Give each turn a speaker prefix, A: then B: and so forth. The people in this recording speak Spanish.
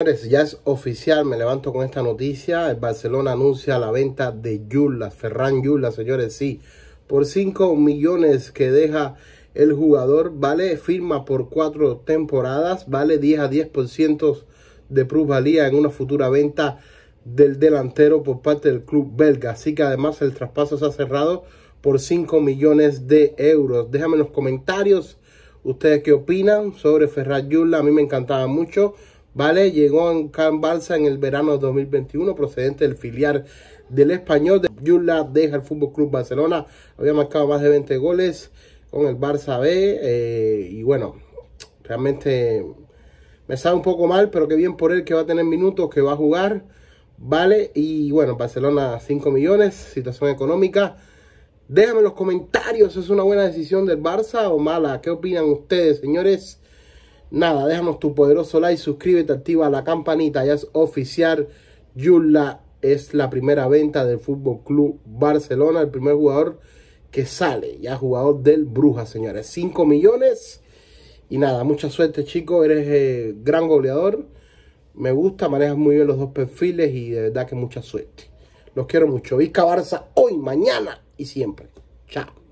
A: Señores, ya es oficial, me levanto con esta noticia. El Barcelona anuncia la venta de Yula, Ferran Yula, señores, sí. Por 5 millones que deja el jugador, vale, firma por 4 temporadas, vale 10 a 10% de plusvalía en una futura venta del delantero por parte del club belga. Así que además el traspaso se ha cerrado por 5 millones de euros. Déjame en los comentarios ustedes qué opinan sobre Ferran Yula. A mí me encantaba mucho. ¿vale? Llegó en Can Barça en el verano de 2021, procedente del filial del español de Yula, deja el Fútbol Club Barcelona, había marcado más de 20 goles con el Barça B, eh, y bueno, realmente me sabe un poco mal, pero que bien por él que va a tener minutos, que va a jugar, ¿vale? Y bueno, Barcelona 5 millones, situación económica. Déjame en los comentarios, ¿es una buena decisión del Barça o mala? ¿Qué opinan ustedes, señores? Nada, déjanos tu poderoso like, suscríbete, activa la campanita, ya es oficial. Yula es la primera venta del Fútbol Club Barcelona, el primer jugador que sale, ya jugador del Bruja, señores. 5 millones. Y nada, mucha suerte, chico, Eres eh, gran goleador. Me gusta, manejas muy bien los dos perfiles y de verdad que mucha suerte. Los quiero mucho. Vizca Barça hoy, mañana y siempre. Chao.